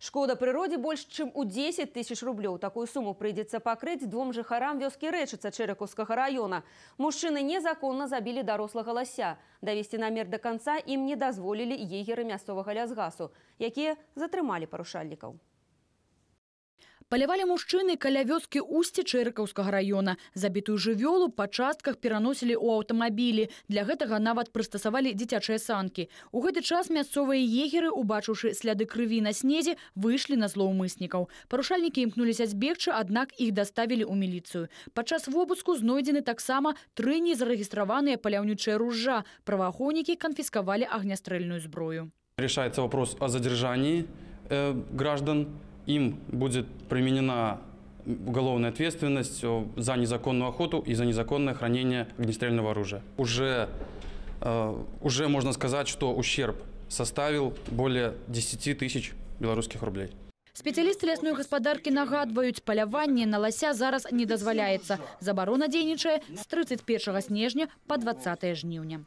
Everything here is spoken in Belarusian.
шкода прыроде больш чым у 10 тысяч рублёў такую суму прыйдзецца пакрыць двум жыхарам вёскі рэчыцца чэракускага района мужчыны незаконна забілі дарослага лася давесці намер до конца ім не дазволілі егеры мясцовага лясгасу якія затрымалі парушальнікаў палявалі мужчыны каля вёскі усці чэркаўскага района забітую жывёлу па частках пераносілі ў аўтамабілі для гэтага нават прыстасавалі дзіцячыя санкі у гэты час мясцовыя егеры убачыўшы сляды крыві на снезе выйшлі на злоўмыснікаў парушальнікі імкнуліся збегчы аднак іх даставілі ў міліцыю падчас вобуску знойдзены таксама тры незарэгістраваныя паляўнічыя ружа праваахоўнікі канфіскавалі агнястрэльную зброю решается вопрос о задержании э, граждан им будет применена уголовная ответственность э, за незаконную охоту и за незаконное хранение огнестрельного оружия. Уже, э, уже можно сказать, что ущерб составил более 10 тысяч белорусских рублей. Специалисты лясной гаспадаркі нагадывают: паляванне на лося зараз не дозволяется. Заборона денежная, з 31 снежня по 20 жніўня.